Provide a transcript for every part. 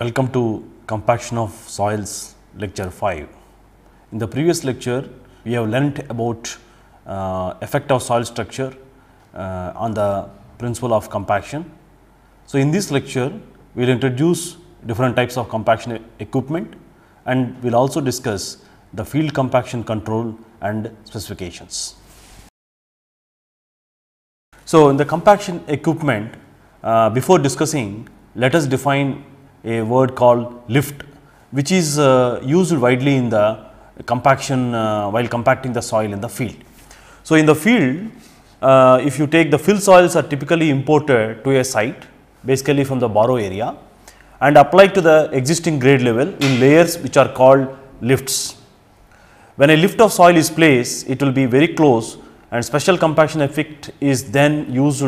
Welcome to Compaction of Soils lecture 5. In the previous lecture, we have learnt about uh, effect of soil structure uh, on the principle of compaction. So, in this lecture, we will introduce different types of compaction equipment and we will also discuss the field compaction control and specifications. So, in the compaction equipment, uh, before discussing, let us define a word called lift which is uh, used widely in the compaction uh, while compacting the soil in the field. So, in the field uh, if you take the fill soils are typically imported to a site basically from the borrow area and applied to the existing grade level in layers which are called lifts. When a lift of soil is placed it will be very close and special compaction effect is then used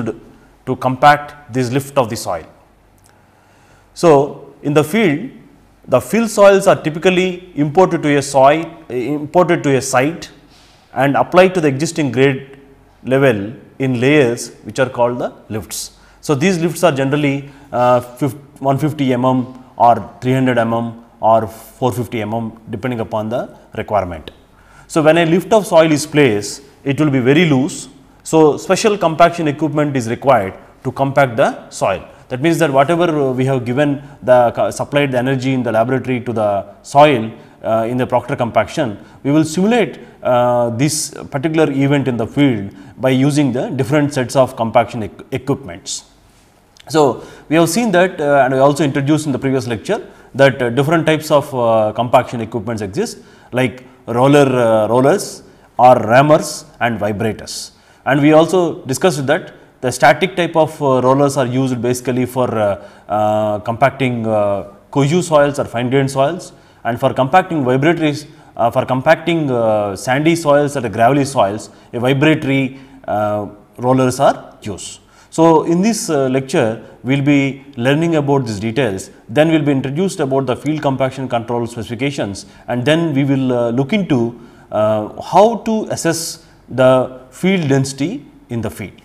to compact this lift of the soil. So, in the field, the fill soils are typically imported to a soil, eh, imported to a site and applied to the existing grade level in layers which are called the lifts. So, these lifts are generally uh, 150 mm or 300 mm or 450 mm depending upon the requirement. So, when a lift of soil is placed, it will be very loose. So, special compaction equipment is required to compact the soil. That means that whatever uh, we have given the uh, supplied the energy in the laboratory to the soil uh, in the Proctor compaction, we will simulate uh, this particular event in the field by using the different sets of compaction equ equipments. So, we have seen that uh, and we also introduced in the previous lecture that uh, different types of compaction equipments exist like roller rollers or rammers and vibrators. And we also discussed that the static type of uh, rollers are used basically for uh, uh, compacting cohesive soils or fine grained soils and for compacting vibratory uh, for compacting uh, sandy soils or gravelly soils a vibratory uh, rollers are used. So, in this lecture we will be learning about these details then we will be introduced about the field compaction control specifications and then we will look into how to assess the field density in the field.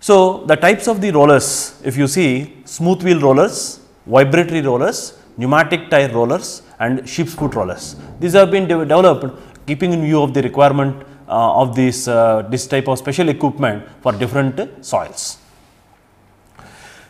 So, the types of the rollers if you see smooth wheel rollers, vibratory rollers, pneumatic tire rollers and sheep's foot rollers. These have been de developed keeping in view of the requirement uh, of this, uh, this type of special equipment for different uh, soils.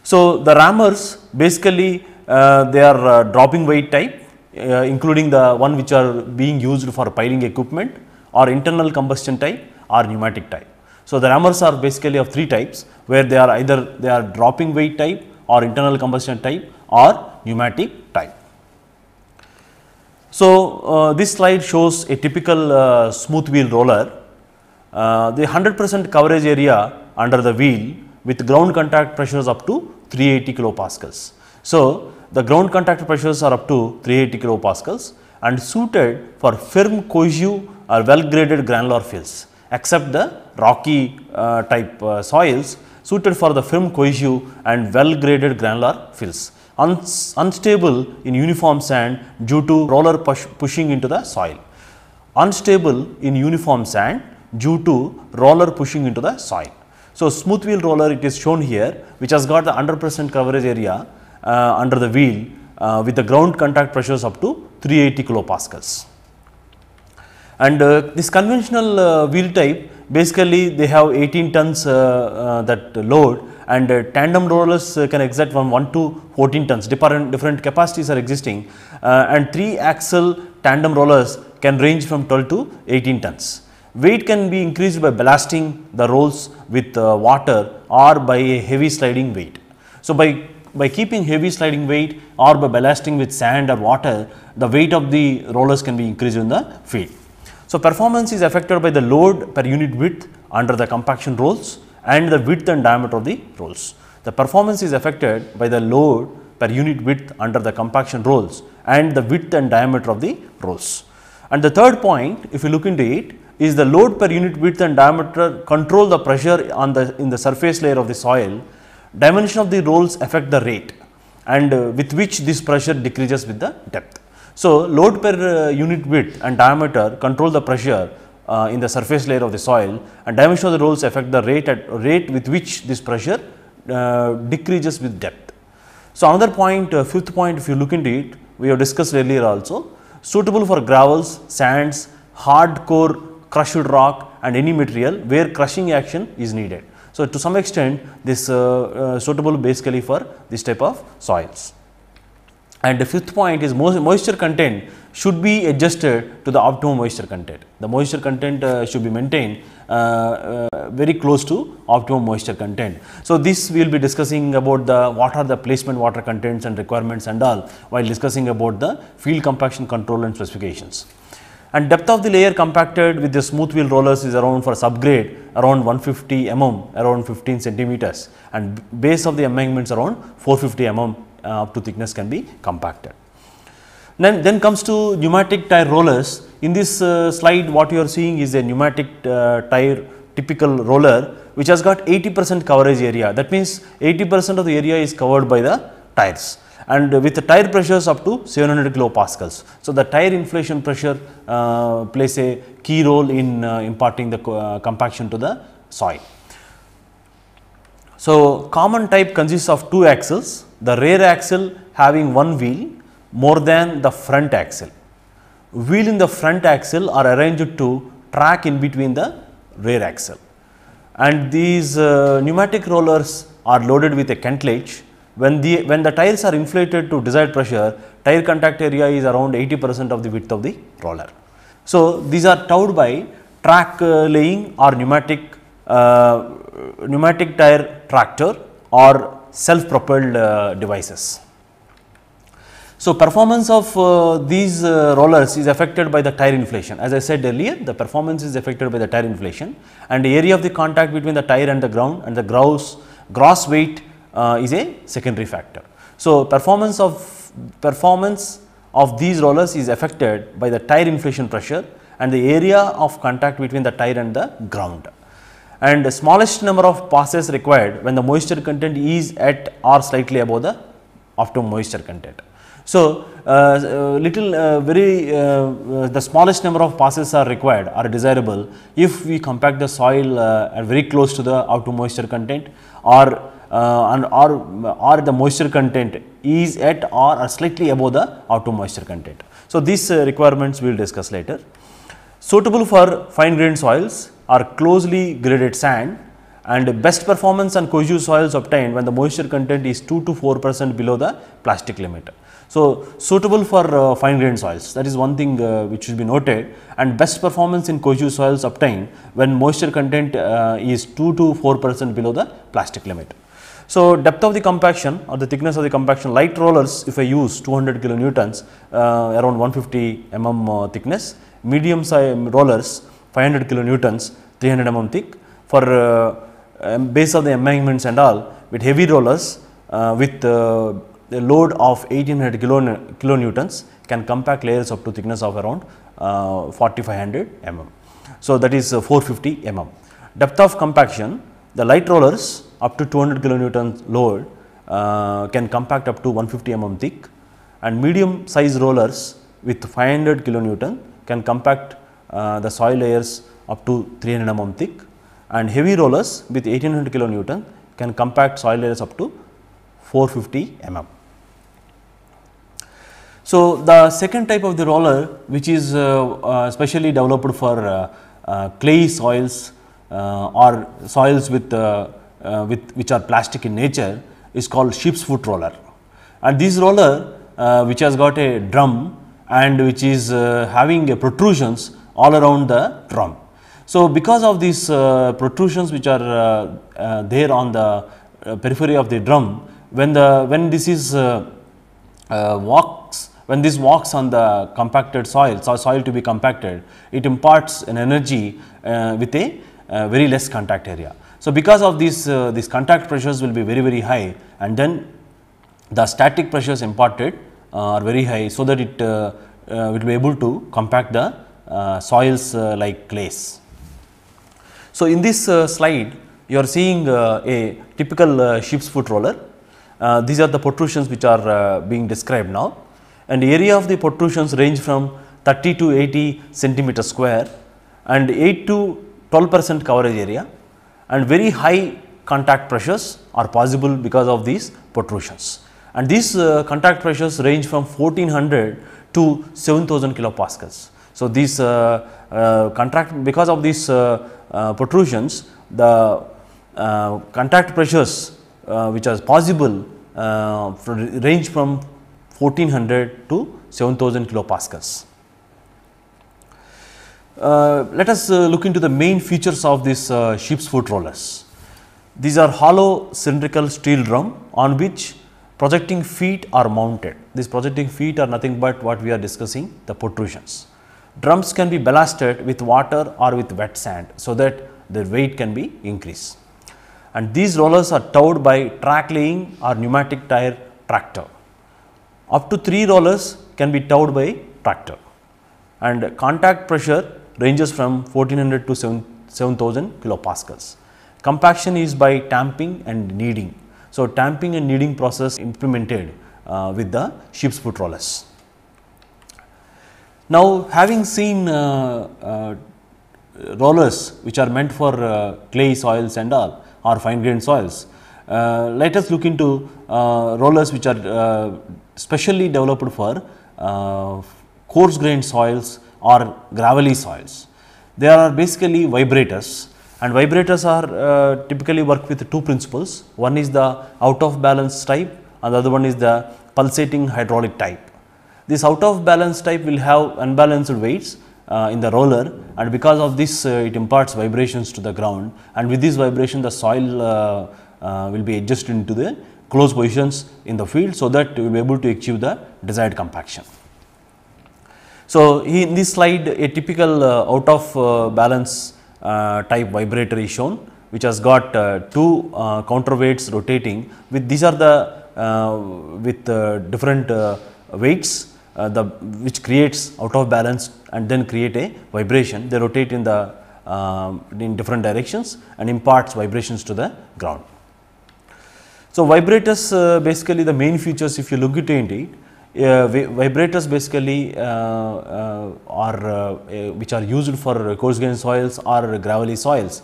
So, the rammers basically uh, they are uh, dropping weight type uh, including the one which are being used for piling equipment or internal combustion type or pneumatic type. So, the rammers are basically of three types where they are either they are dropping weight type or internal combustion type or pneumatic type. So, uh, this slide shows a typical uh, smooth wheel roller. Uh, the 100 percent coverage area under the wheel with ground contact pressures up to 380 kilopascals. So, the ground contact pressures are up to 380 kilopascals and suited for firm cohesive or well graded granular fills except the rocky uh, type uh, soils suited for the firm cohesive and well graded granular fills uns unstable in uniform sand due to roller push pushing into the soil unstable in uniform sand due to roller pushing into the soil so smooth wheel roller it is shown here which has got the 100% coverage area uh, under the wheel uh, with the ground contact pressures up to 380 kilopascals and uh, this conventional uh, wheel type basically they have 18 tons uh, that load and uh, tandem rollers uh, can exert from 1 to 14 tons different, different capacities are existing uh, and 3 axle tandem rollers can range from 12 to 18 tons. Weight can be increased by ballasting the rolls with water or by a heavy sliding weight. So, by, by keeping heavy sliding weight or by ballasting with sand or water the weight of the rollers can be increased in the field. So performance is affected by the load per unit width under the compaction rolls and the width and diameter of the rolls. The performance is affected by the load per unit width under the compaction rolls and the width and diameter of the rolls. And the third point, if you look into it, is the load per unit width and diameter control the pressure on the in the surface layer of the soil. Dimension of the rolls affect the rate and uh, with which this pressure decreases with the depth. So, load per uh, unit width and diameter control the pressure uh, in the surface layer of the soil and dimension of the rolls affect the rate at rate with which this pressure uh, decreases with depth. So, another point uh, fifth point if you look into it we have discussed earlier also suitable for gravels, sands, hardcore crushed rock and any material where crushing action is needed. So, to some extent this uh, uh, suitable basically for this type of soils. And the fifth point is moisture content should be adjusted to the optimum moisture content. The moisture content uh, should be maintained uh, uh, very close to optimum moisture content. So, this we will be discussing about the what are the placement water contents and requirements and all while discussing about the field compaction control and specifications. And depth of the layer compacted with the smooth wheel rollers is around for subgrade around 150 mm around 15 centimeters and base of the embankments around 450 mm uh, up to thickness can be compacted. Then, then comes to pneumatic tire rollers. In this uh, slide what you are seeing is a pneumatic uh, tire typical roller which has got 80 percent coverage area. That means, 80 percent of the area is covered by the tires and with the tire pressures up to 700 kilopascals. So, the tire inflation pressure uh, plays a key role in uh, imparting the co compaction to the soil. So, common type consists of two axles the rear axle having one wheel more than the front axle. Wheel in the front axle are arranged to track in between the rear axle. And these uh, pneumatic rollers are loaded with a cantilever. When the, when the tires are inflated to desired pressure, tire contact area is around 80 percent of the width of the roller. So, these are towed by track uh, laying or pneumatic, uh, pneumatic tire tractor or self-propelled uh, devices. So, performance of uh, these uh, rollers is affected by the tire inflation. As I said earlier, the performance is affected by the tire inflation and the area of the contact between the tire and the ground and the gross, gross weight uh, is a secondary factor. So, performance of performance of these rollers is affected by the tire inflation pressure and the area of contact between the tire and the ground and the smallest number of passes required when the moisture content is at or slightly above the optimum moisture content. So, uh, uh little uh, very uh, uh, the smallest number of passes are required are desirable if we compact the soil uh, very close to the optimum moisture content or uh, and or or the moisture content is at or, or slightly above the optimum moisture content. So, these requirements we will discuss later. Suitable for fine grained soils are closely graded sand and best performance on cohesive soils obtained when the moisture content is 2 to 4 percent below the plastic limit. So, suitable for uh, fine grained soils that is one thing uh, which should be noted and best performance in cohesive soils obtained when moisture content uh, is 2 to 4 percent below the plastic limit. So, depth of the compaction or the thickness of the compaction light rollers if I use 200 kilonewtons uh, around 150 mm uh, thickness medium size rollers 500 kilonewtons, 300 mm thick for uh, um, base of the embankments and all with heavy rollers uh, with uh, a load of 1800 kilon kilonewtons can compact layers up to thickness of around uh, 4500 mm. So, that is uh, 450 mm. Depth of compaction, the light rollers up to 200 kilonewtons load uh, can compact up to 150 mm thick and medium size rollers with 500 kilonewton can compact uh, the soil layers up to 300 mm thick and heavy rollers with 1800 kilonewton can compact soil layers up to 450 mm. So, the second type of the roller which is uh, uh, specially developed for uh, uh, clay soils or soils with, with which are plastic in nature is called sheep's foot roller. And this roller which has got a drum and which is having a protrusions all around the drum. So, because of these uh, protrusions which are uh, uh, there on the uh, periphery of the drum, when the when this is uh, uh, walks when this walks on the compacted soil, so soil to be compacted, it imparts an energy with a very less contact area. So, because of this, these contact pressures will be very very high, and then the static pressures imparted are very high, so that it it will be able to compact the uh, soils uh, like clays. So, in this uh, slide you are seeing a typical ship's foot roller. these are the protrusions which are being described now and area of the protrusions range from 30 to 80 centimeter square and 8 to 12 percent coverage area and very high contact pressures are possible because of these protrusions. And these uh, contact pressures range from 1400 to 7000 kilopascals. So, these uh, uh, contract because of these uh, protrusions the contact pressures which are possible range from 1400 to 7000 kilopascals. Uh, let us uh, look into the main features of these uh, sheep's foot rollers. These are hollow cylindrical steel drum on which projecting feet are mounted. These projecting feet are nothing but what we are discussing the protrusions drums can be ballasted with water or with wet sand so that their weight can be increased. And these rollers are towed by track laying or pneumatic tire tractor. Up to 3 rollers can be towed by tractor and contact pressure ranges from 1400 to 7000 kilopascals. Compaction is by tamping and kneading. So, tamping and kneading process implemented uh, with the ship's foot rollers. Now, having seen uh, uh, rollers which are meant for uh, clay soils and all or fine grained soils, let us look into rollers which are specially developed for coarse grained soils or gravelly soils. They are basically vibrators and vibrators are uh, typically work with two principles. One is the out of balance type and the other one is the pulsating hydraulic type. This out of balance type will have unbalanced weights uh, in the roller and because of this uh, it imparts vibrations to the ground and with this vibration the soil uh, uh will be adjusted into the close positions in the field so that we will be able to achieve the desired compaction. So, in this slide a typical uh, out of uh, balance type vibrator is shown which has got two counterweights rotating with these are the with different weights uh, the which creates out of balance and then create a vibration. They rotate in the uh, in different directions and imparts vibrations to the ground. So, vibrators uh, basically the main features if you look at it, uh, vibrators basically uh, uh, are which are used for coarse grain soils or gravelly soils.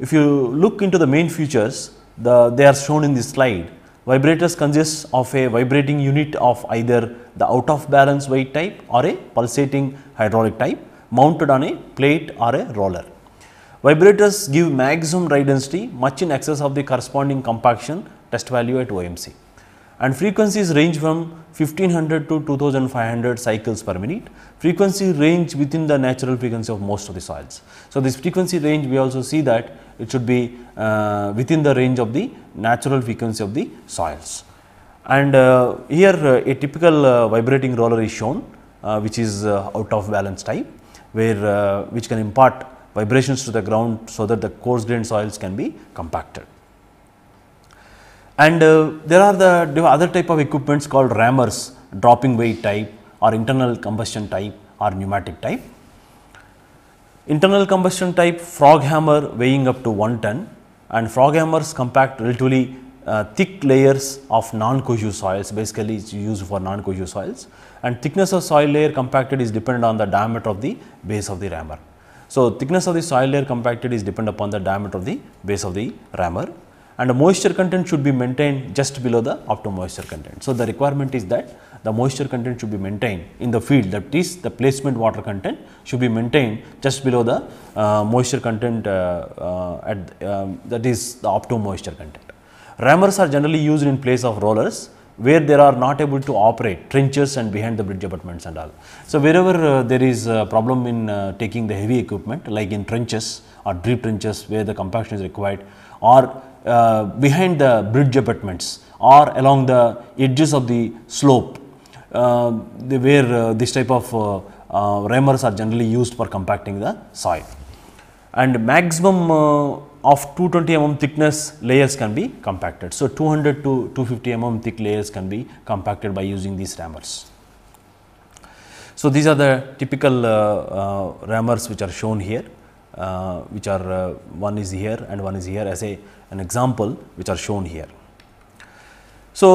if you look into the main features, the, they are shown in this slide Vibrators consist of a vibrating unit of either the out of balance weight type or a pulsating hydraulic type mounted on a plate or a roller. Vibrators give maximum ride density much in excess of the corresponding compaction test value at OMC and frequencies range from 1500 to 2500 cycles per minute. Frequency range within the natural frequency of most of the soils. So, this frequency range we also see that it should be uh, within the range of the natural frequency of the soils. And uh, here uh, a typical uh, vibrating roller is shown uh, which is uh, out of balance type where which can impart vibrations to the ground so that the coarse grained soils can be compacted. And uh, there are the other type of equipments called rammers, dropping weight type or internal combustion type or pneumatic type. Internal combustion type frog hammer weighing up to 1 ton and frog hammers compact relatively uh, thick layers of non-cohesive soils basically it is used for non-cohesive soils and thickness of soil layer compacted is dependent on the diameter of the base of the rammer. So, thickness of the soil layer compacted is dependent upon the diameter of the base of the rammer and the moisture content should be maintained just below the optimum moisture content. So, the requirement is that the moisture content should be maintained in the field that is the placement water content should be maintained just below the uh, moisture content uh, uh at um, that is the optimum moisture content. Rammers are generally used in place of rollers where they are not able to operate trenches and behind the bridge abutments and all. So, wherever uh, there is a problem in uh, taking the heavy equipment like in trenches or deep trenches where the compaction is required or uh, behind the bridge abutments or along the edges of the slope uh, where uh, this type of uh, uh, rammers are generally used for compacting the soil. And maximum uh, of 220 mm thickness layers can be compacted. So, 200 to 250 mm thick layers can be compacted by using these rammers. So, these are the typical rammers which are shown here uh, which are uh, one is here and one is here as a an example which are shown here. So,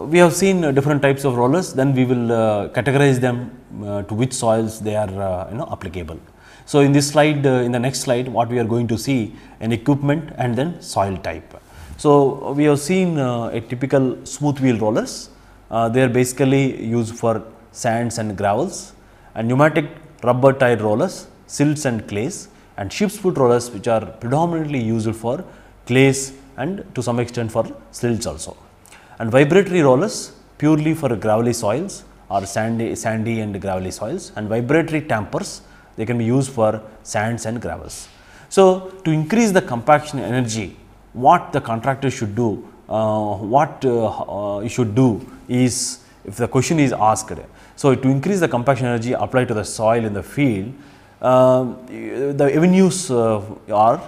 uh, we have seen uh, different types of rollers then we will uh, categorize them uh, to which soils they are you know applicable. So, in this slide in the next slide what we are going to see an equipment and then soil type. So, we have seen a typical smooth wheel rollers they are basically used for sands and gravels and pneumatic rubber tire rollers silts and clays and ship's foot rollers which are predominantly used for clays and to some extent for silts also. And vibratory rollers purely for gravelly soils or sandy, sandy and gravelly soils and vibratory tampers they can be used for sands and gravels. So, to increase the compaction energy what the contractor should do, uh, what uh, uh, you should do is if the question is asked. So, to increase the compaction energy applied to the soil in the field um, the avenues uh, are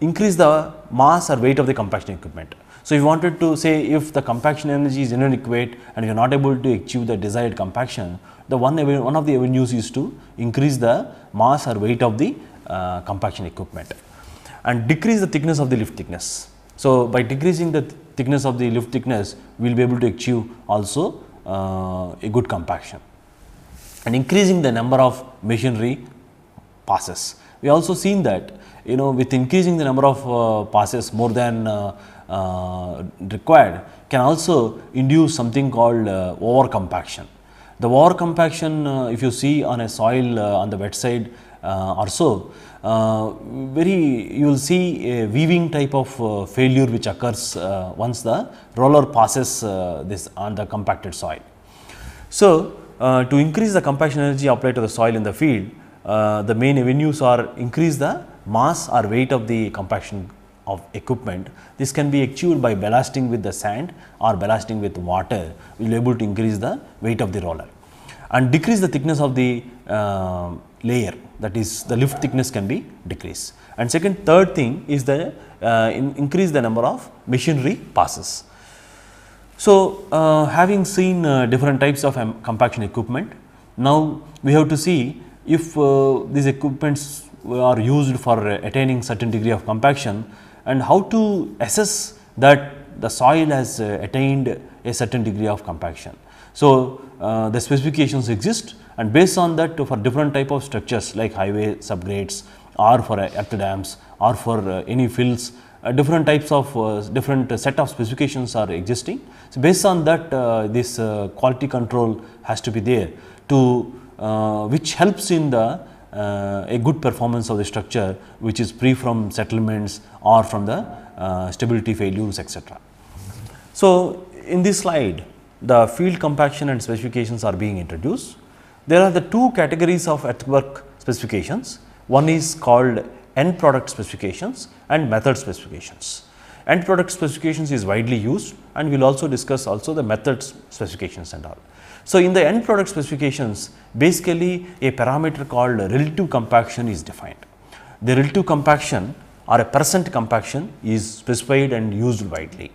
increase the mass or weight of the compaction equipment. So, you wanted to say if the compaction energy is inadequate and you are not able to achieve the desired compaction, the one one of the avenues is to increase the mass or weight of the uh, compaction equipment and decrease the thickness of the lift thickness. So, by decreasing the th thickness of the lift thickness, we will be able to achieve also uh, a good compaction and increasing the number of machinery passes. We also seen that you know with increasing the number of uh, passes more than uh, uh, required can also induce something called uh, over compaction. The over compaction if you see on a soil on the wet side or so very you will see a weaving type of failure which occurs once the roller passes this on the compacted soil. So, uh, to increase the compaction energy applied to the soil in the field, uh, the main avenues are increase the mass or weight of the compaction of equipment. This can be achieved by ballasting with the sand or ballasting with water, we will be able to increase the weight of the roller and decrease the thickness of the uh, layer that is the lift thickness can be decreased. And second third thing is the uh, in increase the number of machinery passes. So, uh, having seen uh, different types of um, compaction equipment, now we have to see if uh, these equipments are used for attaining certain degree of compaction and how to assess that the soil has uh, attained a certain degree of compaction. So, uh, the specifications exist and based on that for different type of structures like highway subgrades or for earth dams or for any fills, uh, different types of uh, different set of specifications are existing. So, based on that this quality control has to be there to uh, which helps in the uh, a good performance of the structure which is free from settlements or from the uh, stability failures etc. So, in this slide the field compaction and specifications are being introduced. There are the two categories of at work specifications. One is called end product specifications and method specifications. End product specifications is widely used and we will also discuss also the methods specifications and all. So, in the end product specifications basically a parameter called relative compaction is defined. The relative compaction or a percent compaction is specified and used widely.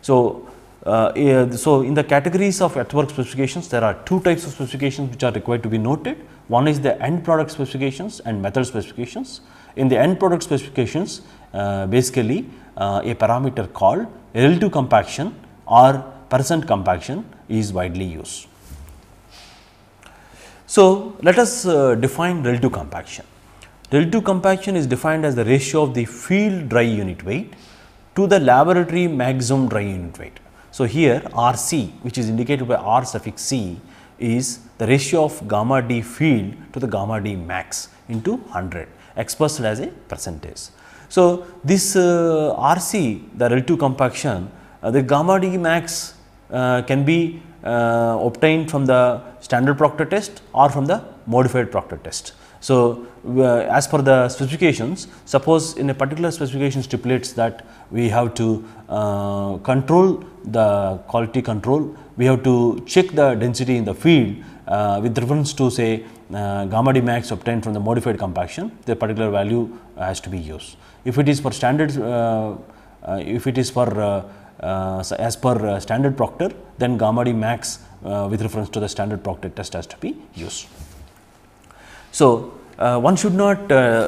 So, uh, so in the categories of at work specifications there are two types of specifications which are required to be noted. One is the end product specifications and method specifications. In the end product specifications uh, basically uh, a parameter called relative compaction or percent compaction is widely used. So, let us uh, define relative compaction. Relative compaction is defined as the ratio of the field dry unit weight to the laboratory maximum dry unit weight. So, here RC which is indicated by R suffix C is the ratio of gamma D field to the gamma D max into 100 expressed as a percentage. So, this uh, RC the relative compaction uh, the gamma D max uh, can be uh, obtained from the standard proctor test or from the modified proctor test. So, uh, as per the specifications suppose in a particular specification stipulates that we have to uh, control the quality control, we have to check the density in the field uh, with reference to say uh, gamma d max obtained from the modified compaction the particular value has to be used. If it is for standard, if it is for uh, as per uh, standard proctor then gamma d max uh, with reference to the standard proctor test has to be used. So, one should not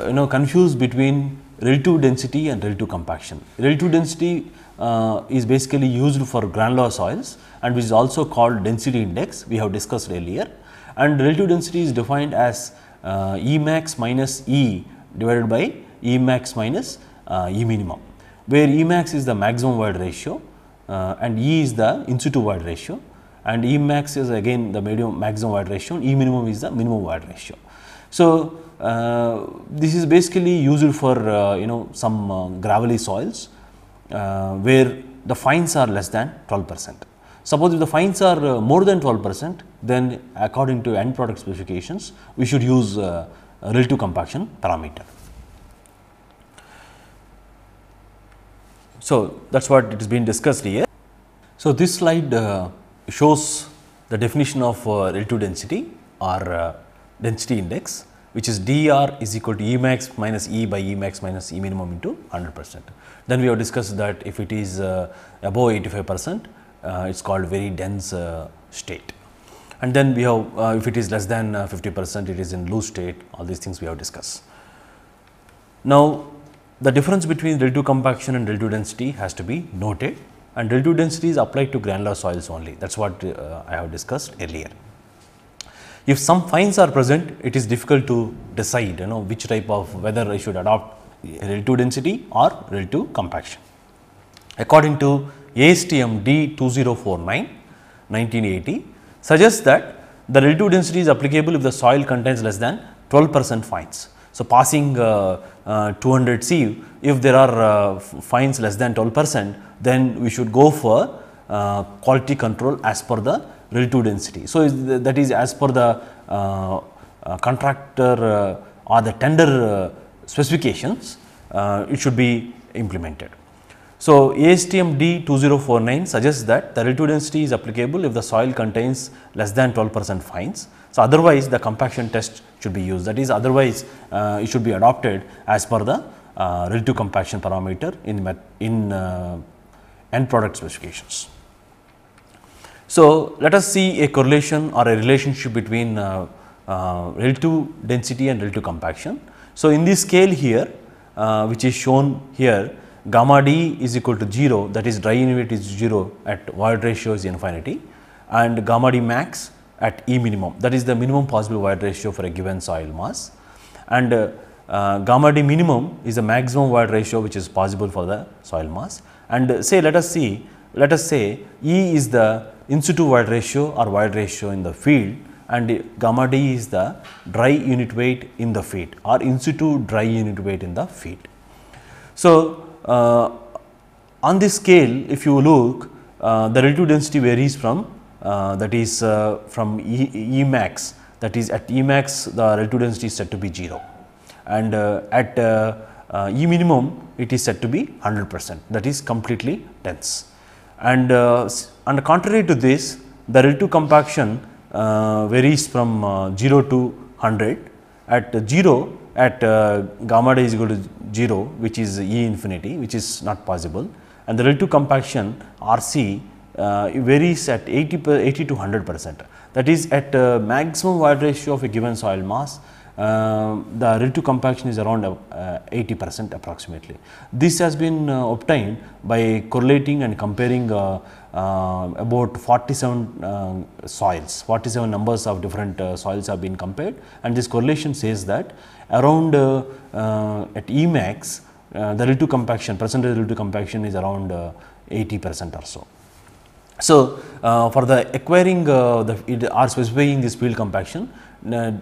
you know confuse between relative density and relative compaction. Relative density uh, is basically used for granular soils and which is also called density index we have discussed earlier and relative density is defined as uh, E max minus E divided by E max minus uh, E minimum where Emax is the maximum void ratio uh, and E is the in situ void ratio and Emax is again the medium maximum void ratio and E minimum is the minimum void ratio. So, uh, this is basically used for uh, you know some uh, gravelly soils uh, where the fines are less than 12 percent. Suppose if the fines are uh, more than 12 percent then according to end product specifications we should use relative compaction parameter. So, that is what it is being discussed here. So, this slide uh, shows the definition of uh, relative density or uh, density index which is dr is equal to E max minus E by E max minus E minimum into 100 percent. Then we have discussed that if it is uh, above 85 percent uh, it is called very dense uh, state and then we have if it is less than 50 percent it is in loose state all these things we have discussed. Now, the difference between relative compaction and relative density has to be noted and relative density is applied to granular soils only that is what uh, I have discussed earlier. If some fines are present it is difficult to decide you know which type of whether I should adopt relative density or relative compaction. According to ASTM D2049 1980 suggests that the relative density is applicable if the soil contains less than 12 percent fines so, passing uh, uh, 200 C, if there are uh, fines less than 12 percent, then we should go for quality control as per the relative density. So, is that is as per the uh, uh, contractor uh, or the tender specifications, it should be implemented. So, ASTM D2049 suggests that the relative density is applicable if the soil contains less than 12 percent fines. So, otherwise the compaction test should be used that is otherwise uh, it should be adopted as per the uh, relative compaction parameter in, in uh, end product specifications. So, let us see a correlation or a relationship between uh, uh, relative density and relative compaction. So, in this scale here uh, which is shown here gamma d is equal to 0 that is dry inlet is 0 at void ratio is infinity and gamma d max at E minimum that is the minimum possible void ratio for a given soil mass and uh, uh, gamma D minimum is the maximum void ratio which is possible for the soil mass and uh, say let us see let us say E is the in situ void ratio or void ratio in the field and gamma D is the dry unit weight in the feed or in situ dry unit weight in the feed. So, uh, on this scale if you look uh, the relative density varies from uh, that is uh, from e Emax that is at Emax the relative density is said to be 0 and uh, at E minimum it is said to be 100 percent that is completely dense. And, and contrary to this the relative compaction varies from 0 to 100 at 0 at uh, gamma d is equal to 0 which is E infinity which is not possible and the relative compaction R c uh, varies at 80, per, 80 to 100 percent. That is at uh, maximum void ratio of a given soil mass, uh, the relative compaction is around uh, 80 percent approximately. This has been uh, obtained by correlating and comparing uh, about 47 soils, 47 numbers of different soils have been compared and this correlation says that around at Emax the relative compaction, percentage relative compaction is around 80 percent or so. So, uh, for the acquiring uh, the it, or specifying this field compaction uh,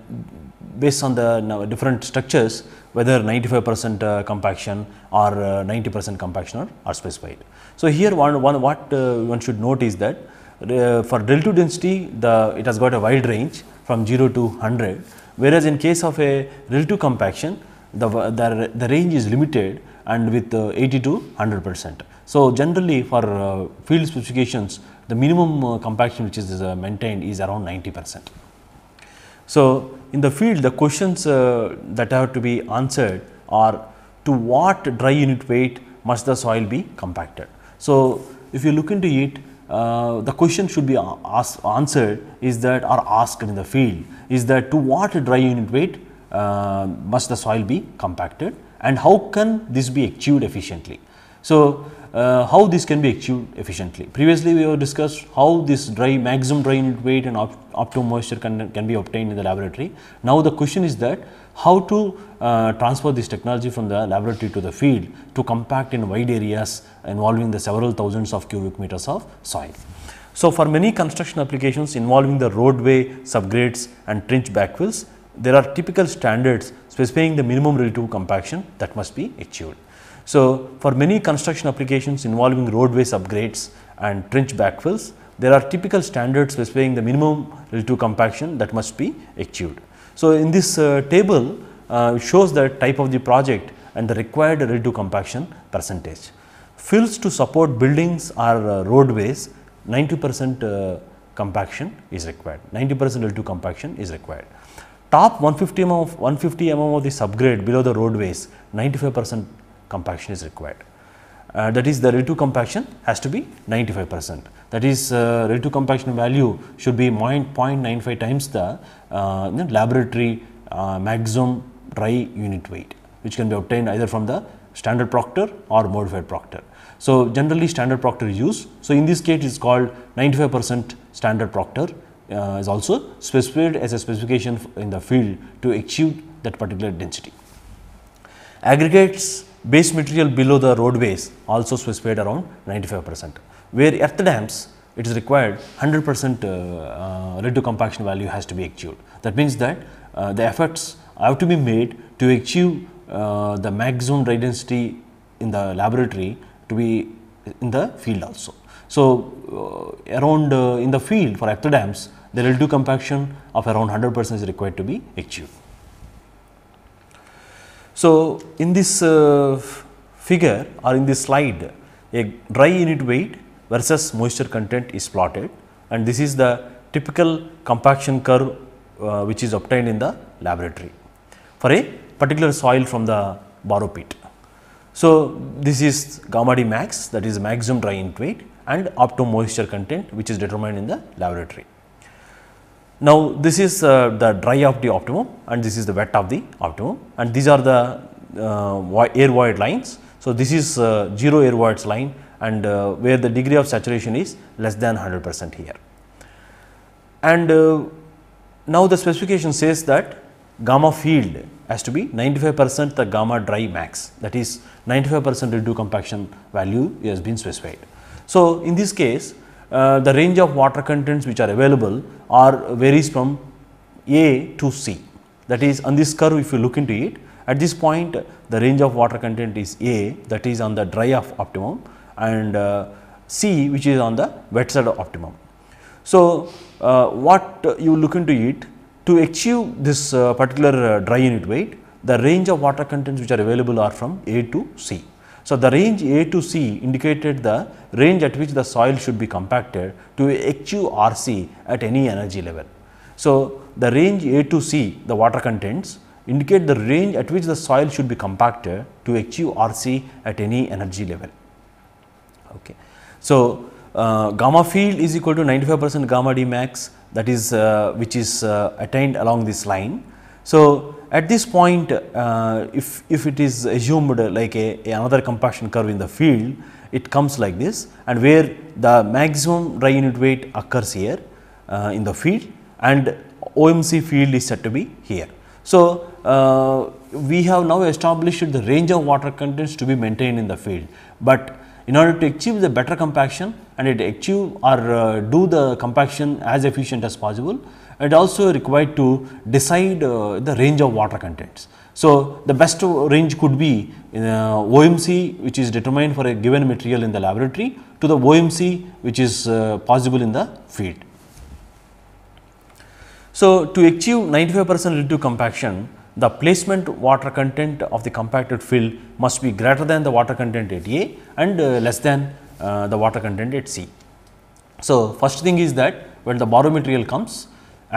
based on the different structures whether 95 percent uh, compaction or uh, 90 percent compaction are, are, specified. So, here one, one what uh, one should note is that for relative density the it has got a wide range from 0 to 100 whereas, in case of a relative compaction the, the, the range is limited and with 80 to 100 percent. So, generally for uh, field specifications the minimum uh, compaction which is uh, maintained is around 90 percent. So, in the field the questions uh, that have to be answered are to what dry unit weight must the soil be compacted. So, if you look into it uh, the question should be uh, asked, answered is that or asked in the field is that to what dry unit weight must the soil be compacted and how can this be achieved efficiently. So, uh, how this can be achieved efficiently. Previously, we have discussed how this dry maximum dry unit weight and optimum moisture can, can be obtained in the laboratory. Now, the question is that how to uh, transfer this technology from the laboratory to the field to compact in wide areas involving the several thousands of cubic meters of soil. So, for many construction applications involving the roadway, subgrades and trench backfills, there are typical standards specifying the minimum relative compaction that must be achieved. So, for many construction applications involving roadways upgrades and trench backfills, there are typical standards specifying the minimum relative compaction that must be achieved. So, in this uh, table uh, shows the type of the project and the required relative compaction percentage. Fills to support buildings or uh, roadways 90 percent uh, compaction is required, 90 percent relative compaction is required. Top 150 mm of, 150 mm of the subgrade below the roadways 95 percent compaction is required. Uh, that is the relative compaction has to be 95 percent. That is uh, relative compaction value should be 0.95 times the, uh, the laboratory uh, maximum dry unit weight which can be obtained either from the standard proctor or modified proctor. So, generally standard proctor is used. So, in this case it is called 95 percent standard proctor uh, is also specified as a specification in the field to achieve that particular density. Aggregates Base material below the roadways also specified around 95 percent, where earth dams it is required 100 percent uh, uh, to compaction value has to be achieved. That means that uh, the efforts have to be made to achieve uh, the maximum dry density in the laboratory to be in the field also. So, uh, around uh, in the field for dams, the relative compaction of around 100 percent is required to be achieved. So, in this uh, figure or in this slide a dry unit weight versus moisture content is plotted and this is the typical compaction curve uh, which is obtained in the laboratory for a particular soil from the borrow pit. So, this is gamma D max that is maximum dry unit weight and optimum moisture content which is determined in the laboratory. Now, this is uh, the dry of the optimum and this is the wet of the optimum and these are the uh, air void lines. So, this is uh, 0 air voids line and uh, where the degree of saturation is less than 100 percent here. And uh, now, the specification says that gamma field has to be 95 percent the gamma dry max that is 95 percent redo compaction value has been specified. So, in this case uh, the range of water contents which are available are varies from A to C. That is on this curve if you look into it at this point the range of water content is A that is on the dry of optimum and uh, C which is on the wet side of optimum. So, uh, what you look into it to achieve this uh, particular uh, dry unit weight the range of water contents which are available are from A to C. So, the range A to C indicated the range at which the soil should be compacted to achieve RC at any energy level. So, the range A to C the water contents indicate the range at which the soil should be compacted to achieve RC at any energy level. Okay. So, uh, gamma field is equal to 95 percent gamma D max that is uh, which is uh, attained along this line so, at this point uh, if, if it is assumed uh, like a, a, another compaction curve in the field it comes like this and where the maximum dry unit weight occurs here uh, in the field and OMC field is said to be here. So, uh, we have now established the range of water contents to be maintained in the field, but in order to achieve the better compaction and it achieve or uh, do the compaction as efficient as possible, and also required to decide uh, the range of water contents. So, the best range could be uh, OMC which is determined for a given material in the laboratory to the OMC which is uh, possible in the field. So, to achieve 95 percent relative compaction, the placement water content of the compacted fill must be greater than the water content at A and uh, less than uh, the water content at C. So, first thing is that when the borrow material comes,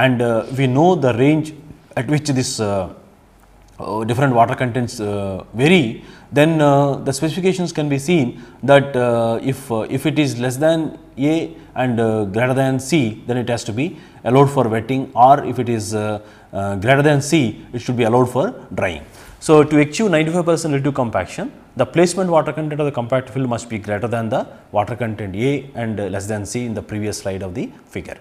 and uh, we know the range at which this uh, uh, different water contents uh, vary then uh, the specifications can be seen that uh, if if it is less than a and greater than c then it has to be allowed for wetting or if it is greater than c it should be allowed for drying so to achieve 95 percent relative compaction the placement water content of the compact film must be greater than the water content a and less than c in the previous slide of the figure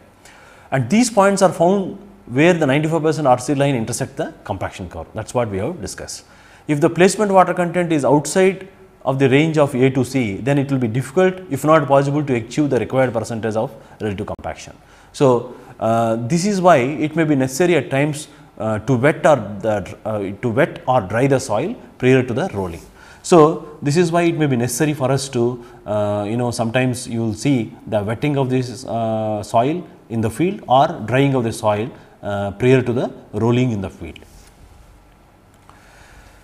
and these points are found where the 95 percent RC line intersect the compaction curve that is what we have discussed. If the placement water content is outside of the range of A to C then it will be difficult if not possible to achieve the required percentage of relative compaction. So, uh, this is why it may be necessary at times uh, to wet or the, uh, to wet or dry the soil prior to the rolling. So, this is why it may be necessary for us to uh, you know sometimes you will see the wetting of this uh, soil in the field or drying of the soil uh, prior to the rolling in the field.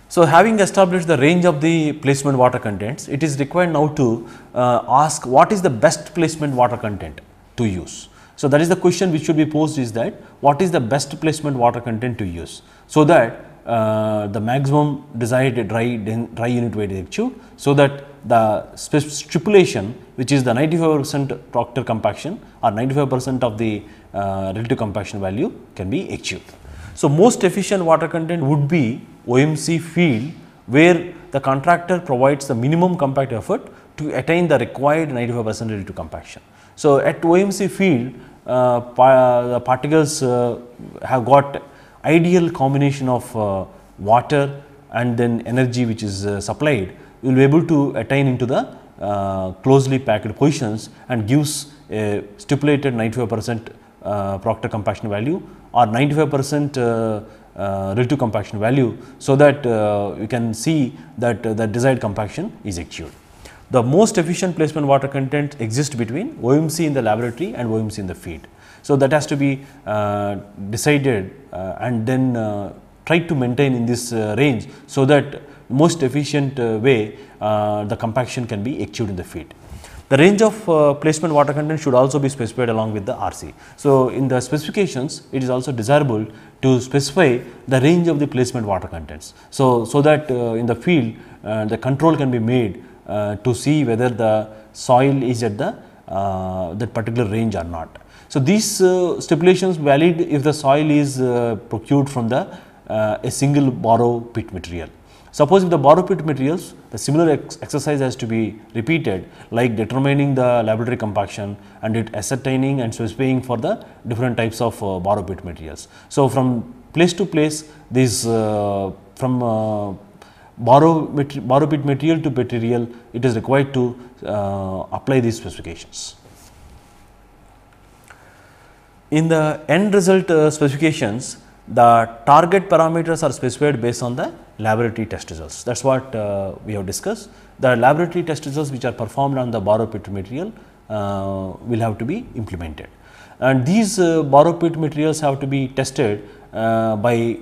So, having established the range of the placement water contents, it is required now to uh, ask what is the best placement water content to use. So, that is the question which should be posed is that what is the best placement water content to use. So, that uh, the maximum desired dry, dry unit weight is achieved. So, that the stipulation, which is the 95 percent Proctor compaction or 95 percent of the uh, relative compaction value can be achieved. So, most efficient water content would be OMC field where the contractor provides the minimum compact effort to attain the required 95 percent relative compaction. So, at OMC field uh, pa the particles uh, have got ideal combination of uh, water and then energy which is uh, supplied we will be able to attain into the uh, closely packed positions and gives a stipulated 95 percent uh, Proctor compaction value or 95 percent uh, uh, relative compaction value. So, that uh, you can see that the desired compaction is achieved. The most efficient placement water content exists between OMC in the laboratory and OMC in the feed. So, that has to be decided and then tried to maintain in this uh, range so that most efficient uh, way uh, the compaction can be achieved in the feed. The range of uh, placement water content should also be specified along with the RC. So, in the specifications, it is also desirable to specify the range of the placement water contents. So, so that uh, in the field, uh, the control can be made uh, to see whether the soil is at the that particular range or not. So, these stipulations valid if the soil is procured from the a single borrow pit material. Suppose if the borrow pit materials, the similar ex exercise has to be repeated like determining the laboratory compaction and it ascertaining and specifying for the different types of uh, borrow pit materials. So, from place to place these uh, from uh, borrow, borrow pit material to material it is required to uh, apply these specifications. In the end result uh, specifications the target parameters are specified based on the laboratory test results. That is what uh, we have discussed. The laboratory test results which are performed on the borrow-pit material uh, will have to be implemented. And these uh, borrow-pit materials have to be tested uh, by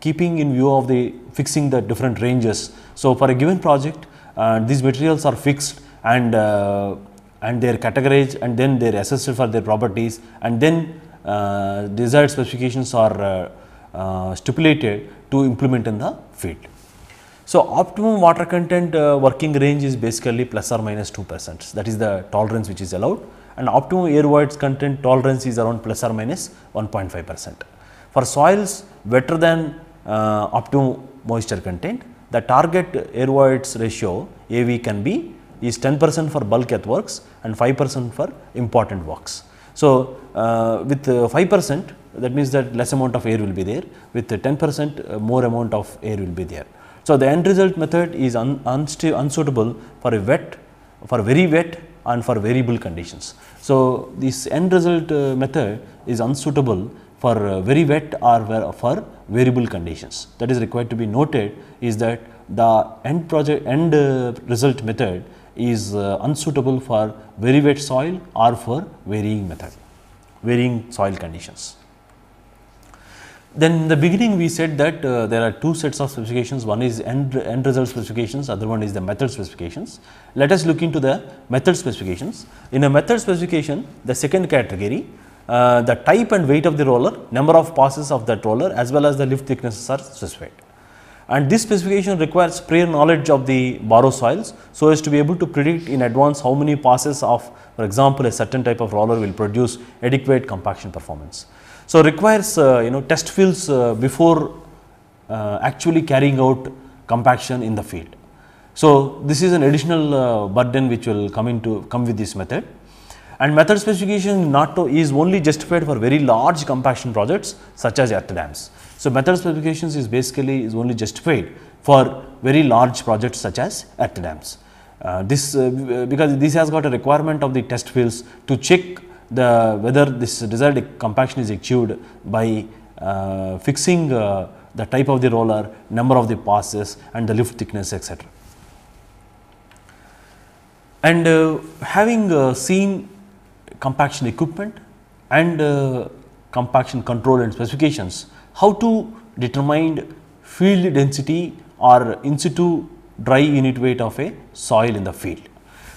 keeping in view of the fixing the different ranges. So, for a given project uh, these materials are fixed and uh, and they are categorized and then they are assessed for their properties and then desired specifications are stipulated to implement in the feet. So, optimum water content uh, working range is basically plus or minus 2 percent that is the tolerance which is allowed and optimum air voids content tolerance is around plus or minus 1.5 percent. For soils wetter than uh, optimum moisture content the target air voids ratio AV can be is 10 percent for bulk earthworks and 5 percent for important works. So, uh, with uh, 5 percent that means that less amount of air will be there with 10 percent uh, more amount of air will be there. So, the end result method is un unsuitable for a wet for very wet and for variable conditions. So, this end result uh, method is unsuitable for uh, very wet or for variable conditions that is required to be noted is that the end project end uh, result method is uh, unsuitable for very wet soil or for varying method, varying soil conditions. Then in the beginning we said that uh, there are two sets of specifications, one is end, end result specifications, other one is the method specifications. Let us look into the method specifications. In a method specification, the second category, uh, the type and weight of the roller, number of passes of that roller as well as the lift thicknesses are specified and this specification requires prior knowledge of the borrow soils so as to be able to predict in advance how many passes of for example a certain type of roller will produce adequate compaction performance. So, requires uh, you know test fields uh, before uh, actually carrying out compaction in the field. So, this is an additional uh, burden which will come into come with this method and method specification not to, is only justified for very large compaction projects such as earth dams. So, method specifications is basically is only justified for very large projects such as earth dams. Uh, this uh, because this has got a requirement of the test fields to check the whether this desired compaction is achieved by uh, fixing uh, the type of the roller, number of the passes and the lift thickness etc. And uh, having uh, seen compaction equipment and compaction control and specifications, how to determine field density or in situ dry unit weight of a soil in the field.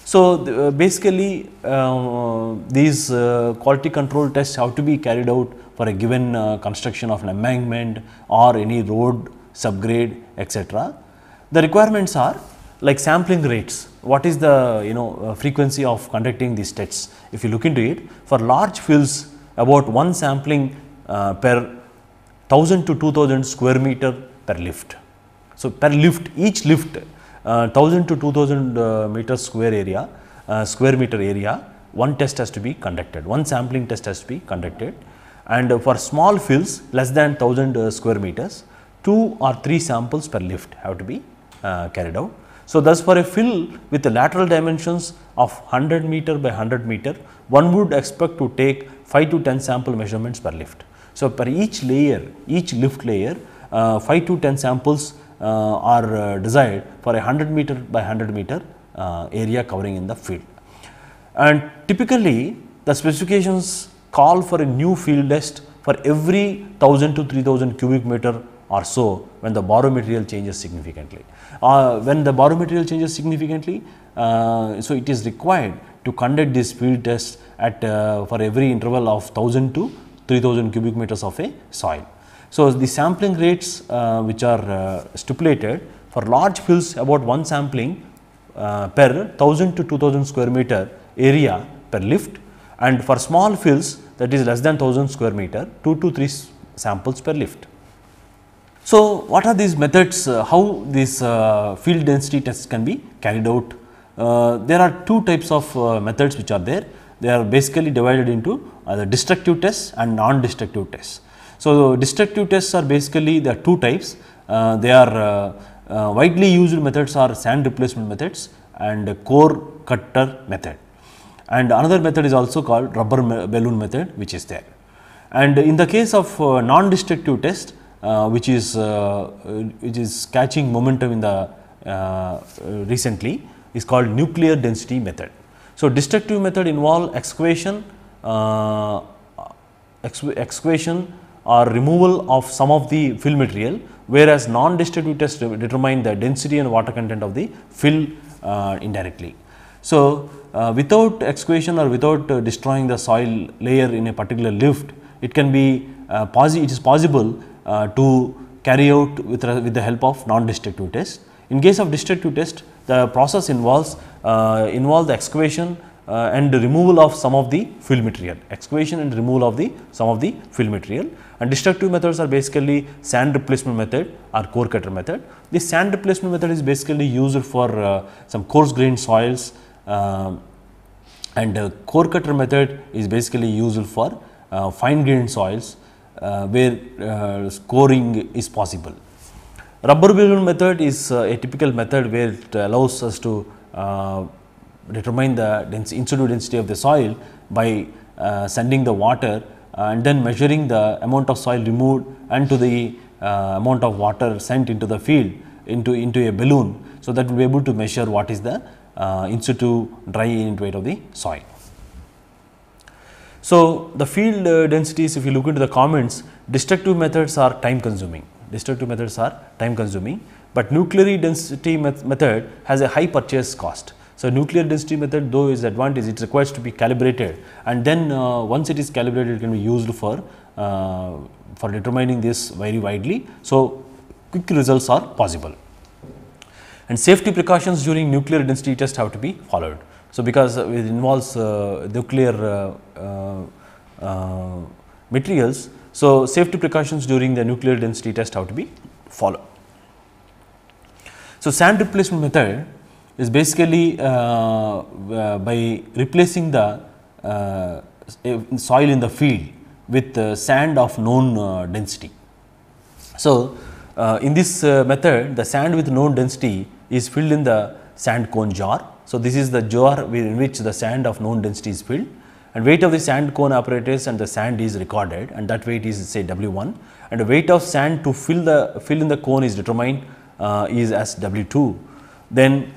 So, the, uh, basically um, uh, these uh, quality control tests have to be carried out for a given uh, construction of an embankment or any road subgrade etc. The requirements are like sampling rates, what is the you know uh, frequency of conducting these tests. If you look into it for large fields about one sampling uh, per 1000 to 2000 square meter per lift. So, per lift each lift uh, 1000 to 2000 uh, meter square area uh, square meter area one test has to be conducted one sampling test has to be conducted and for small fields less than 1000 uh, square meters two or three samples per lift have to be uh, carried out. So, thus for a fill with the lateral dimensions of 100 meter by 100 meter one would expect to take 5 to 10 sample measurements per lift. So, per each layer, each lift layer, uh, 5 to 10 samples uh, are uh, desired for a 100 meter by 100 meter area covering in the field. And typically, the specifications call for a new field test for every 1000 to 3000 cubic meter or so when the borrow material changes significantly. Uh, when the borrow material changes significantly, uh, so it is required to conduct this field test at uh, for every interval of 1000 to 3000 cubic meters of a soil. So, the sampling rates uh, which are uh, stipulated for large fields about one sampling uh, per 1000 to 2000 square meter area per lift and for small fields that is less than 1000 square meter 2 to 3 samples per lift. So, what are these methods uh, how these uh, field density tests can be carried out? Uh, there are two types of methods which are there. They are basically divided into uh, the destructive tests and non-destructive tests. So, destructive tests are basically there are two types. Uh, they are uh, widely used methods are sand replacement methods and core cutter method. And another method is also called rubber balloon method which is there. And in the case of non-destructive test, uh, which is uh, which is catching momentum in the uh, recently is called nuclear density method. So, destructive method involve excavation uh, excavation or removal of some of the fill material whereas non-distributive tests determine the density and water content of the fill uh, indirectly. So, uh, without excavation or without uh, destroying the soil layer in a particular lift, it can be uh, it is possible uh, to carry out with, with the help of non-destructive test. In case of destructive test, the process involves involves the excavation uh, and removal of some of the fill material, excavation and removal of the some of the fill material. And destructive methods are basically sand replacement method or core cutter method. The sand replacement method is basically used for uh, some coarse grained soils um, uh, and core cutter method is basically used for uh, fine grained soils uh, where uh, scoring is possible. Rubber balloon method is a typical method where it allows us to determine the in-situ density of the soil by uh, sending the water and then measuring the amount of soil removed and to the uh, amount of water sent into the field into, into a balloon. So, that will be able to measure what is the uh, in-situ dry unit weight of the soil. So, the field uh, densities if you look into the comments destructive methods are time consuming, destructive methods are time consuming, but nuclear density met method has a high purchase cost. So, nuclear density method though is advantage, it requires to be calibrated and then uh, once it is calibrated it can be used for, uh, for determining this very widely. So, quick results are possible and safety precautions during nuclear density test have to be followed. So, because it involves uh, nuclear uh, uh, uh materials. So, safety precautions during the nuclear density test have to be followed. So, sand replacement method is basically uh, uh, by replacing the uh, soil in the field with sand of known density. So, in this method the sand with known density is filled in the sand cone jar. So, this is the jar in which the sand of known density is filled and weight of the sand cone apparatus and the sand is recorded and that weight is say W1 and the weight of sand to fill the fill in the cone is determined uh, is as W2. Then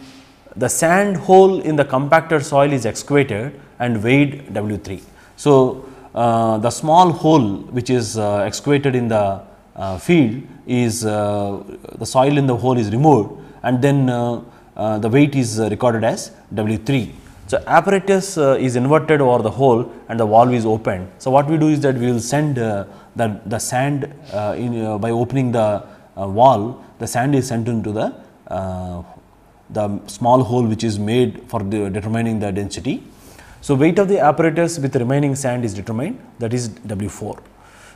the sand hole in the compactor soil is excavated and weighed W3. So, uh, the small hole which is uh, excavated in the uh, field is uh, the soil in the hole is removed and then uh, uh, the weight is recorded as W3. So, apparatus is inverted over the hole and the valve is opened. So, what we do is that we will send the, the sand in, by opening the valve, the sand is sent into the the small hole which is made for the determining the density. So, weight of the apparatus with the remaining sand is determined that is W4.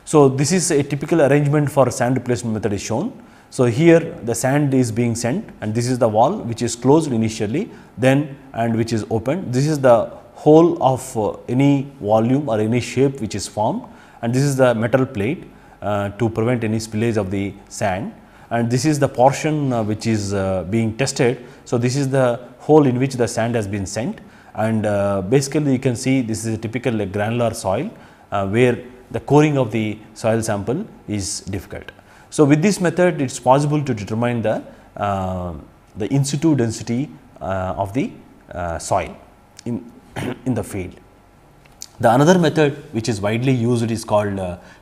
So, this is a typical arrangement for sand replacement method is shown. So, here the sand is being sent and this is the wall which is closed initially then and which is opened. This is the hole of uh, any volume or any shape which is formed and this is the metal plate uh, to prevent any spillage of the sand and this is the portion uh, which is uh, being tested. So, this is the hole in which the sand has been sent and uh, basically you can see this is a typical uh, granular soil uh, where the coring of the soil sample is difficult. So, with this method it is possible to determine the, uh, the in situ density of the soil in, in the field. The another method which is widely used is called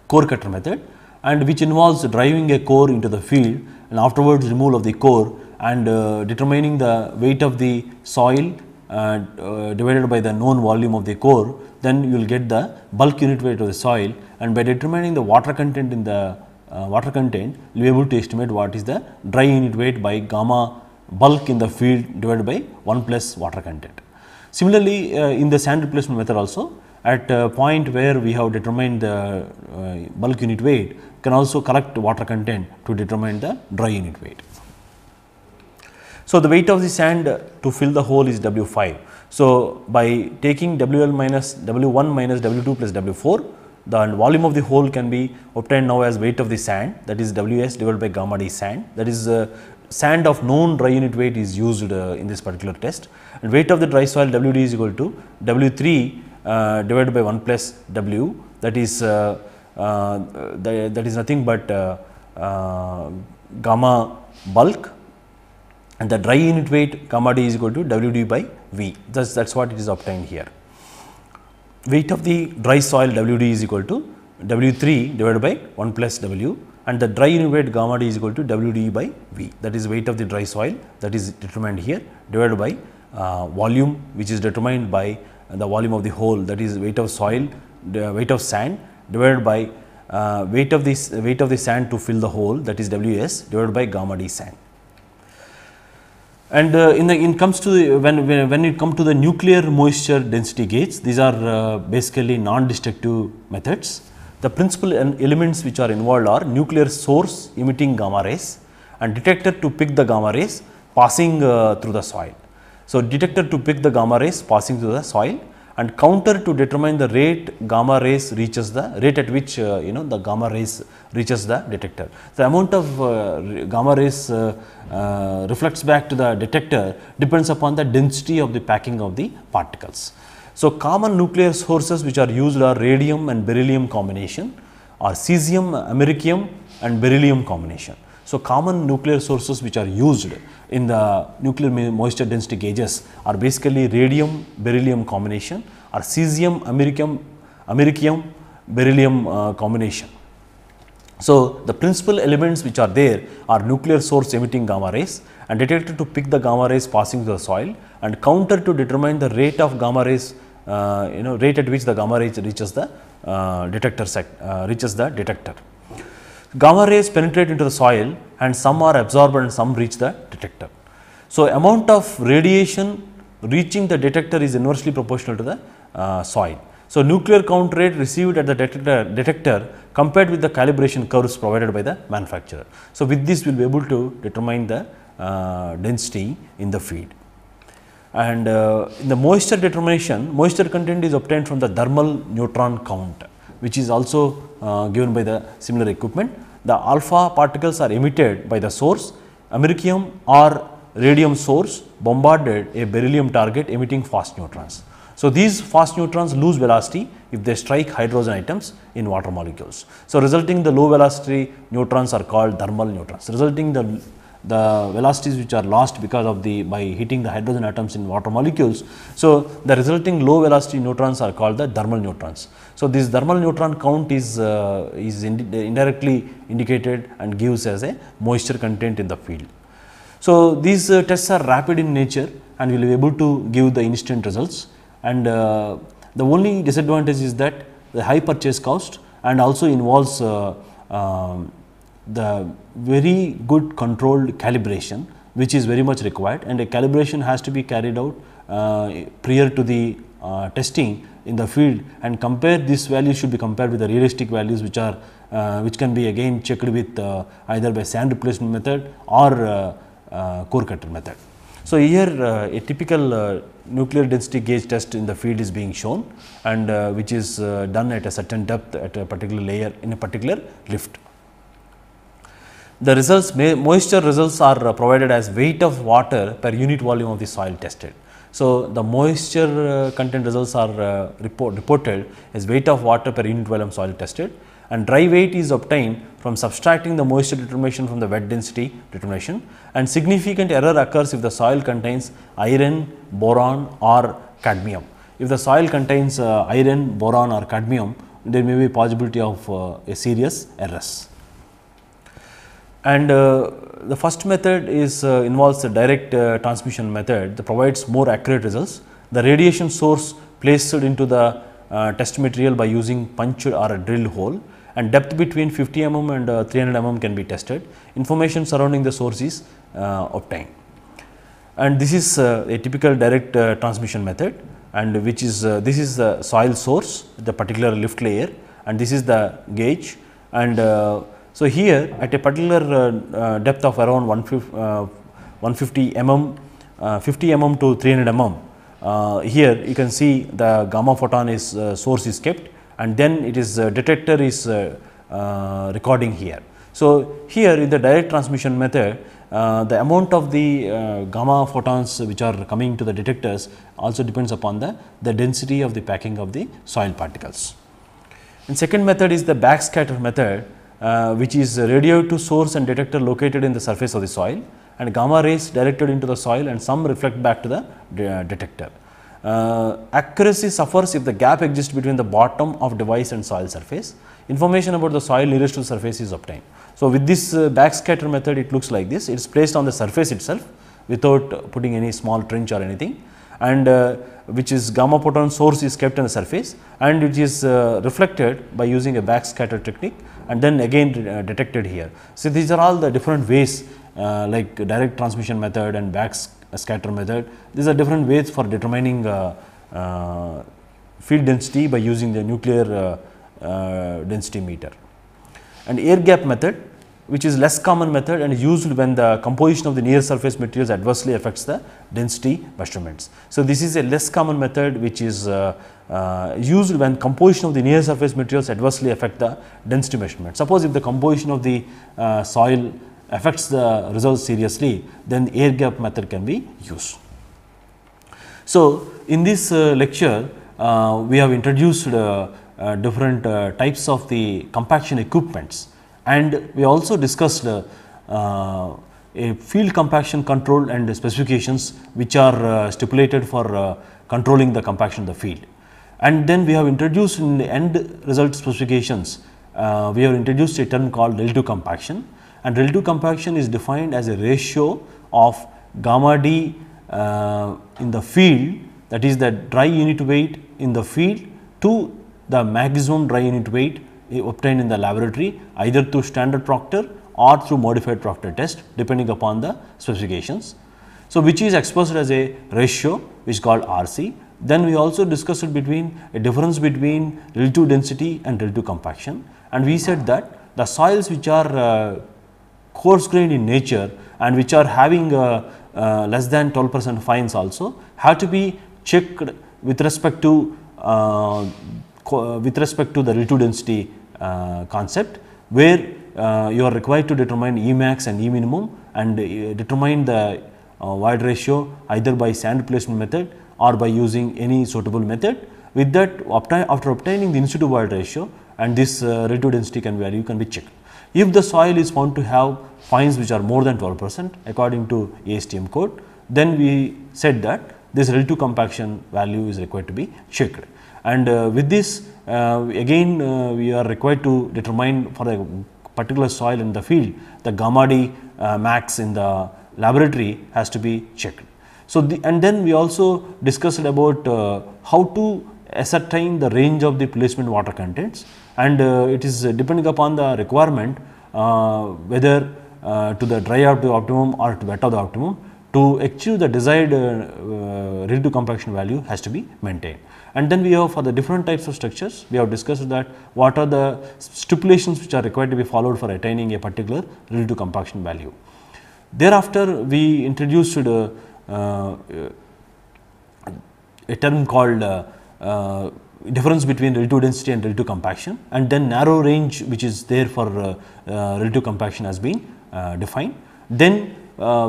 core cutter method and which involves driving a core into the field and afterwards removal of the core and uh, determining the weight of the soil uh, uh divided by the known volume of the core, then you will get the bulk unit weight of the soil and by determining the water content in the uh, water content, you will be able to estimate what is the dry unit weight by gamma bulk in the field divided by 1 plus water content. Similarly, uh, in the sand replacement method also, at a point where we have determined the bulk unit weight, can also collect water content to determine the dry unit weight. So, the weight of the sand to fill the hole is W5. So, by taking WL minus W1 minus W2 plus W4, the volume of the hole can be obtained now as weight of the sand that is Ws divided by gamma d sand that is uh, sand of known dry unit weight is used uh, in this particular test and weight of the dry soil Wd is equal to W3 uh, divided by 1 plus W that is uh, uh, the, that is nothing but uh, uh, gamma bulk and the dry unit weight gamma d is equal to WD by V. That's, that's what it is obtained here. Weight of the dry soil WD is equal to W3 divided by 1 plus W and the dry unit weight gamma d is equal to WD by V. That is weight of the dry soil that is determined here divided by uh, volume which is determined by the volume of the hole. that is weight of soil, the weight of sand divided by uh, weight of this weight of the sand to fill the hole that is WS divided by gamma D sand. And uh, in the in comes to the, when, when when it come to the nuclear moisture density gauge, these are uh, basically non-destructive methods. The principal elements which are involved are nuclear source emitting gamma rays and detector to pick the gamma rays passing uh, through the soil. So, detector to pick the gamma rays passing through the soil and counter to determine the rate gamma rays reaches the rate at which uh, you know the gamma rays reaches the detector. The amount of uh, gamma rays uh, uh, reflects back to the detector depends upon the density of the packing of the particles. So, common nuclear sources which are used are radium and beryllium combination or cesium, americium and beryllium combination. So common nuclear sources which are used in the nuclear moisture density gauges are basically radium beryllium combination or cesium americium americium beryllium uh, combination. So, the principal elements which are there are nuclear source emitting gamma rays and detector to pick the gamma rays passing through the soil and counter to determine the rate of gamma rays uh, you know rate at which the gamma rays reaches the uh, detector uh, reaches the detector. Gamma rays penetrate into the soil and some are absorbed and some reach the detector. So, amount of radiation reaching the detector is inversely proportional to the uh, soil. So, nuclear count rate received at the detector, detector compared with the calibration curves provided by the manufacturer. So, with this we will be able to determine the uh, density in the feed. And uh, in the moisture determination, moisture content is obtained from the thermal neutron count which is also uh, given by the similar equipment. The alpha particles are emitted by the source. Americium or radium source bombarded a beryllium target emitting fast neutrons. So, these fast neutrons lose velocity if they strike hydrogen atoms in water molecules. So, resulting the low velocity neutrons are called thermal neutrons, resulting the the velocities which are lost because of the by hitting the hydrogen atoms in water molecules. So, the resulting low velocity neutrons are called the thermal neutrons. So, this thermal neutron count is, uh, is indi indirectly indicated and gives as a moisture content in the field. So, these uh, tests are rapid in nature and we will be able to give the instant results and uh, the only disadvantage is that the high purchase cost and also involves uh, um, the very good controlled calibration which is very much required and a calibration has to be carried out uh, prior to the uh, testing in the field and compare this value should be compared with the realistic values which are uh, which can be again checked with uh, either by sand replacement method or uh, uh, core cutter method. So, here a typical nuclear density gauge test in the field is being shown and which is done at a certain depth at a particular layer in a particular lift. The results, moisture results are uh, provided as weight of water per unit volume of the soil tested. So, the moisture uh, content results are uh, report, reported as weight of water per unit volume soil tested and dry weight is obtained from subtracting the moisture determination from the wet density determination and significant error occurs if the soil contains iron, boron or cadmium. If the soil contains uh, iron, boron or cadmium, there may be possibility of uh, a serious errors. And uh, the first method is uh, involves the direct uh, transmission method that provides more accurate results. The radiation source placed into the test material by using puncture or a drill hole and depth between 50 mm and uh, 300 mm can be tested. Information surrounding the source is uh, obtained. And this is uh, a typical direct transmission method and which is this is the soil source, the particular lift layer and this is the gauge and so, here at a particular uh, uh, depth of around 150 mm, uh, 50 mm to 300 mm, here you can see the gamma photon is source is kept and then it is detector is recording here. So, here in the direct transmission method, uh, the amount of the uh, gamma photons which are coming to the detectors also depends upon the, the density of the packing of the soil particles. And second method is the backscatter method uh, which is radio to source and detector located in the surface of the soil and gamma rays directed into the soil and some reflect back to the de uh, detector. Uh, accuracy suffers if the gap exists between the bottom of device and soil surface. Information about the soil nearest to the surface is obtained. So, with this uh, backscatter method it looks like this, it is placed on the surface itself without putting any small trench or anything and uh, which is gamma photon source is kept on the surface and it is uh, reflected by using a backscatter technique and then again uh, detected here. So, these are all the different ways uh, like direct transmission method and back uh, scatter method. These are different ways for determining uh, uh field density by using the nuclear uh, density meter. And air gap method which is less common method and used when the composition of the near surface materials adversely affects the density measurements. So, this is a less common method which is uh, uh, used when composition of the near surface materials adversely affect the density measurement. Suppose if the composition of the uh, soil affects the results seriously, then air gap method can be used. So, in this uh, lecture, uh, we have introduced uh, different types of the compaction equipments and we also discussed uh, uh, a field compaction control and specifications which are uh, stipulated for controlling the compaction of the field. And then we have introduced in the end result specifications, uh, we have introduced a term called relative compaction and relative compaction is defined as a ratio of gamma d uh, in the field that is the dry unit weight in the field to the maximum dry unit weight obtained in the laboratory either through standard proctor or through modified proctor test depending upon the specifications. So, which is expressed as a ratio which is called RC. Then we also discussed between a difference between relative density and relative compaction and we said that the soils which are uh, coarse grained in nature and which are having uh, uh, less than 12 percent fines also have to be checked with respect to uh, uh, with respect to the relative density uh, concept where uh, you are required to determine E max and E minimum and uh, determine the void ratio either by sand placement method or by using any suitable method. With that after obtaining the in-situ void ratio and this relative density can value can be checked. If the soil is found to have fines which are more than 12 percent according to ASTM code, then we said that this relative compaction value is required to be checked and uh, with this uh, again uh, we are required to determine for a particular soil in the field the gamma D max in the laboratory has to be checked. So, the, and then we also discussed about how to ascertain the range of the placement water contents and uh, it is depending upon the requirement uh, whether uh, to the dry up to optimum or to wet of the optimum to achieve the desired uh, relative compaction value has to be maintained. And then we have for the different types of structures, we have discussed that what are the stipulations which are required to be followed for attaining a particular relative compaction value. Thereafter, we introduced a, uh, uh, a term called uh, uh, difference between relative density and relative compaction and then narrow range which is there for uh, uh, relative compaction has been defined. Then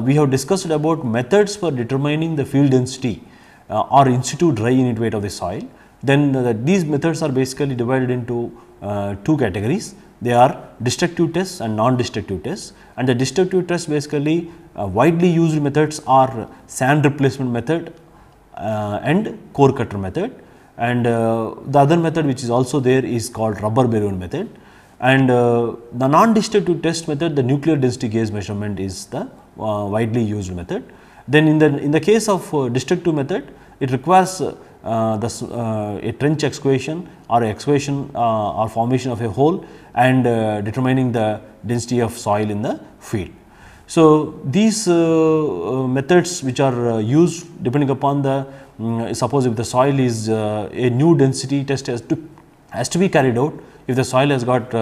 we have discussed about methods for determining the field density or uh, institute dry unit weight of the soil, then these methods are basically divided into uh, two categories. They are destructive tests and non-destructive tests and the destructive tests basically uh, widely used methods are sand replacement method and core cutter method and uh, the other method which is also there is called rubber balloon method and uh, the non-destructive test method the nuclear density gauge measurement is the uh, widely used method then in the in the case of uh, destructive method, it requires uh, uh, this, uh, a trench excavation or excavation uh, or formation of a hole and uh, determining the density of soil in the field. So, these uh, methods which are used depending upon the um, suppose if the soil is a new density test has to has to be carried out if the soil has got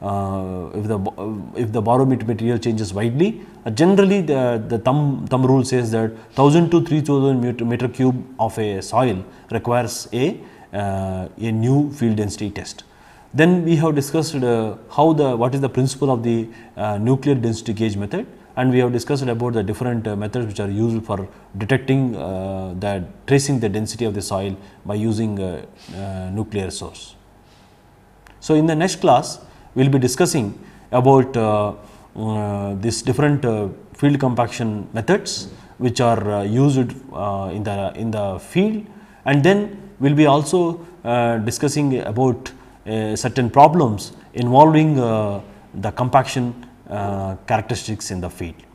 uh, if the uh, if the barometer material changes widely. Uh, generally, the, the thumb thumb rule says that 1000 to 3000 meter, meter cube of a soil requires a uh, a new field density test. Then we have discussed uh, how the what is the principle of the nuclear density gauge method and we have discussed about the different methods which are used for detecting the tracing the density of the soil by using nuclear source. So, in the next class we will be discussing about uh, uh, these different uh, field compaction methods which are used in the in the field and then we will be also discussing about certain problems involving the compaction characteristics in the field.